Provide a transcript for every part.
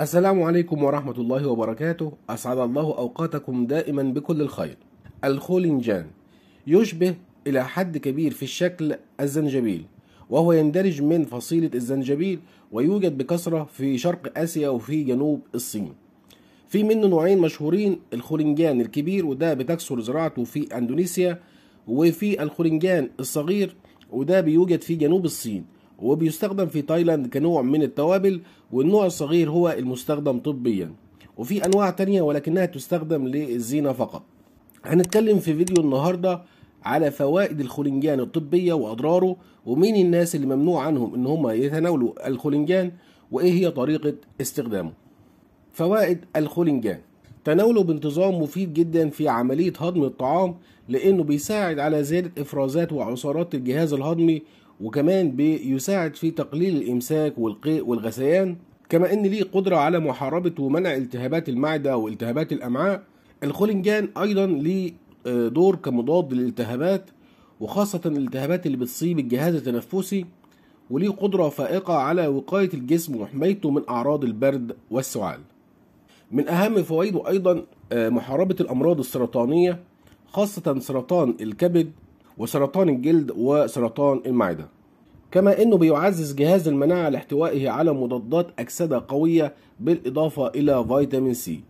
السلام عليكم ورحمة الله وبركاته أسعد الله أوقاتكم دائما بكل الخير الخولنجان يشبه إلى حد كبير في الشكل الزنجبيل وهو يندرج من فصيلة الزنجبيل ويوجد بكثرة في شرق آسيا وفي جنوب الصين في منه نوعين مشهورين الخولنجان الكبير وده بتكثر زراعته في أندونيسيا وفي الخولنجان الصغير وده بيوجد في جنوب الصين وبيستخدم في تايلاند كنوع من التوابل والنوع الصغير هو المستخدم طبيا وفي انواع تانية ولكنها تستخدم للزينة فقط هنتكلم في فيديو النهاردة على فوائد الخلنجان الطبية واضراره ومين الناس اللي ممنوع عنهم ان هم يتناولوا الخلنجان وايه هي طريقة استخدامه فوائد الخلنجان تناوله بانتظام مفيد جدا في عملية هضم الطعام لأنه بيساعد على زيادة إفرازات وعصارات الجهاز الهضمي وكمان بيساعد في تقليل الإمساك والقيء والغثيان كما إن ليه قدرة على محاربة ومنع التهابات المعدة والتهابات الأمعاء الخولنجان أيضا ليه آه، دور كمضاد للالتهابات وخاصة الالتهابات اللي بتصيب الجهاز التنفسي وليه قدرة فائقة على وقاية الجسم وحمايته من أعراض البرد والسعال من أهم فوائده أيضا آه، محاربة الأمراض السرطانية خاصة سرطان الكبد وسرطان الجلد وسرطان المعدة كما انه بيعزز جهاز المناعة لاحتوائه على مضادات اكسدة قوية بالاضافة الى فيتامين سي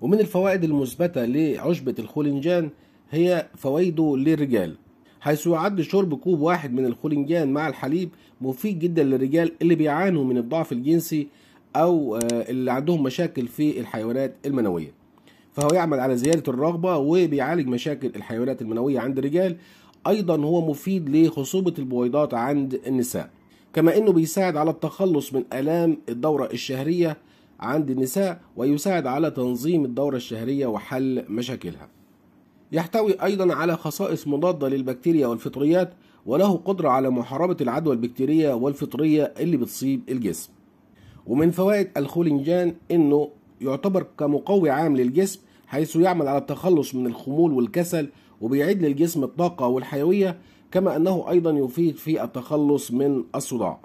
ومن الفوائد المثبتة لعشبة الخولنجان هي فوائده للرجال حيث يعد شرب كوب واحد من الخولنجان مع الحليب مفيد جدا للرجال اللي بيعانوا من الضعف الجنسي او آه، اللي عندهم مشاكل في الحيوانات المنويه فهو يعمل على زياده الرغبه وبيعالج مشاكل الحيوانات المنويه عند الرجال أيضا هو مفيد لخصوبة البويضات عند النساء كما أنه بيساعد على التخلص من آلام الدورة الشهرية عند النساء ويساعد على تنظيم الدورة الشهرية وحل مشاكلها يحتوي أيضا على خصائص مضادة للبكتيريا والفطريات وله قدرة على محاربة العدوى البكتيرية والفطرية اللي بتصيب الجسم ومن فوائد الخولنجان أنه يعتبر كمقوي عام للجسم حيث يعمل على التخلص من الخمول والكسل وبيعيد للجسم الطاقة والحيوية كما أنه أيضا يفيد في التخلص من الصداع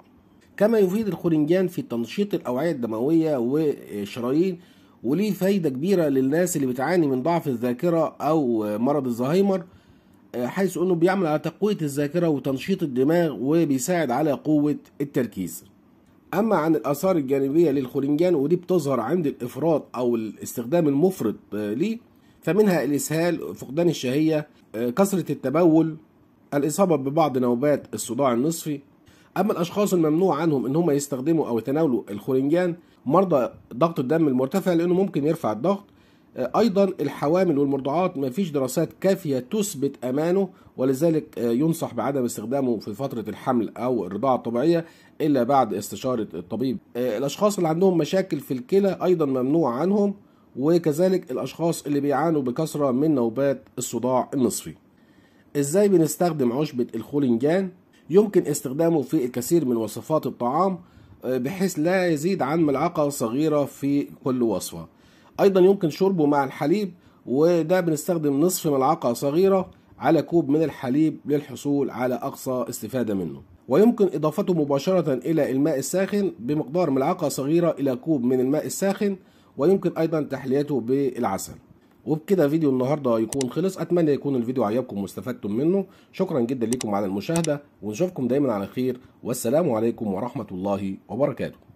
كما يفيد الخرنجان في تنشيط الأوعية الدموية والشرايين وليه فايدة كبيرة للناس اللي بتعاني من ضعف الذاكرة أو مرض الزهايمر حيث أنه بيعمل على تقوية الذاكرة وتنشيط الدماغ وبيساعد على قوة التركيز أما عن الآثار الجانبية للخرنجان ودي بتظهر عند الإفراط أو الاستخدام المفرط ليه فمنها الإسهال فقدان الشهية آه، كثرة التبول الإصابة ببعض نوبات الصداع النصفي أما الأشخاص الممنوع عنهم إن هم يستخدموا أو يتناولوا الخورنجان مرضى ضغط الدم المرتفع لأنه ممكن يرفع الضغط آه، أيضا الحوامل والمرضعات ما فيش دراسات كافية تثبت أمانه ولذلك آه، ينصح بعدم استخدامه في فترة الحمل أو الرضاعة الطبيعية إلا بعد استشارة الطبيب الأشخاص اللي عندهم مشاكل في الكلى أيضا ممنوع عنهم وكذلك الأشخاص اللي بيعانوا بكثرة من نوبات الصداع النصفي إزاي بنستخدم عشبة الخولنجان؟ يمكن استخدامه في الكثير من وصفات الطعام آه، بحيث لا يزيد عن ملعقة صغيرة في كل وصفة أيضا يمكن شربه مع الحليب وده بنستخدم نصف ملعقة صغيرة على كوب من الحليب للحصول على أقصى استفادة منه ويمكن إضافته مباشرة إلى الماء الساخن بمقدار ملعقة صغيرة إلى كوب من الماء الساخن ويمكن أيضا تحليته بالعسل وبكده فيديو النهارده يكون خلص اتمنى يكون الفيديو عجبكم واستفدتم منه شكرا جدا ليكم على المشاهده ونشوفكم دايما على خير والسلام عليكم ورحمه الله وبركاته